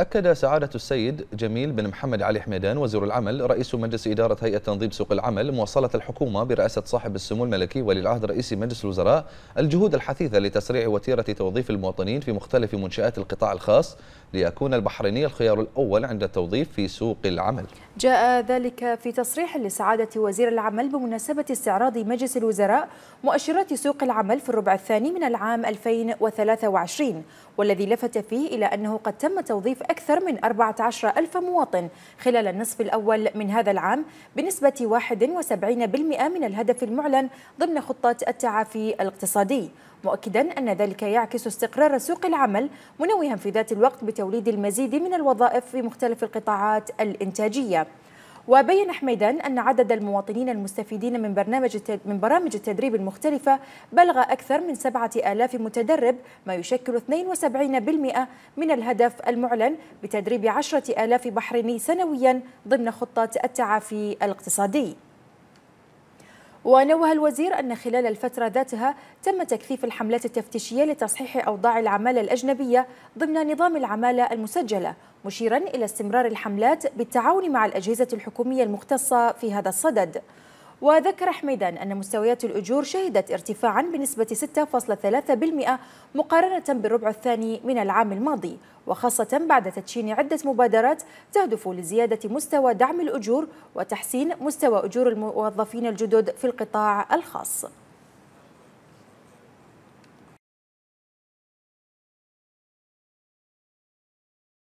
أكد سعادة السيد جميل بن محمد علي حميدان وزير العمل رئيس مجلس إدارة هيئة تنظيم سوق العمل مواصلة الحكومة برئاسة صاحب السمو الملكي ولي العهد رئيس مجلس الوزراء الجهود الحثيثة لتسريع وتيرة توظيف المواطنين في مختلف منشآت القطاع الخاص ليكون البحريني الخيار الأول عند التوظيف في سوق العمل جاء ذلك في تصريح لسعادة وزير العمل بمناسبة استعراض مجلس الوزراء مؤشرات سوق العمل في الربع الثاني من العام 2023 والذي لفت فيه إلى أنه قد تم توظيف أكثر من 14 ألف مواطن خلال النصف الأول من هذا العام بنسبة 71% من الهدف المعلن ضمن خطة التعافي الاقتصادي مؤكدا أن ذلك يعكس استقرار سوق العمل منوها في ذات الوقت بتوليد المزيد من الوظائف في مختلف القطاعات الإنتاجية وبين حميدان أن عدد المواطنين المستفيدين من برنامج من برامج التدريب المختلفة بلغ أكثر من 7000 متدرب ما يشكل 72% من الهدف المعلن بتدريب 10000 بحريني سنويا ضمن خطة التعافي الاقتصادي ونوه الوزير أن خلال الفترة ذاتها تم تكثيف الحملات التفتيشية لتصحيح أوضاع العمالة الأجنبية ضمن نظام العمالة المسجلة مشيرا إلى استمرار الحملات بالتعاون مع الأجهزة الحكومية المختصة في هذا الصدد وذكر حميدان أن مستويات الأجور شهدت ارتفاعا بنسبة 6.3% مقارنة بالربع الثاني من العام الماضي وخاصة بعد تدشين عدة مبادرات تهدف لزيادة مستوى دعم الأجور وتحسين مستوى أجور الموظفين الجدد في القطاع الخاص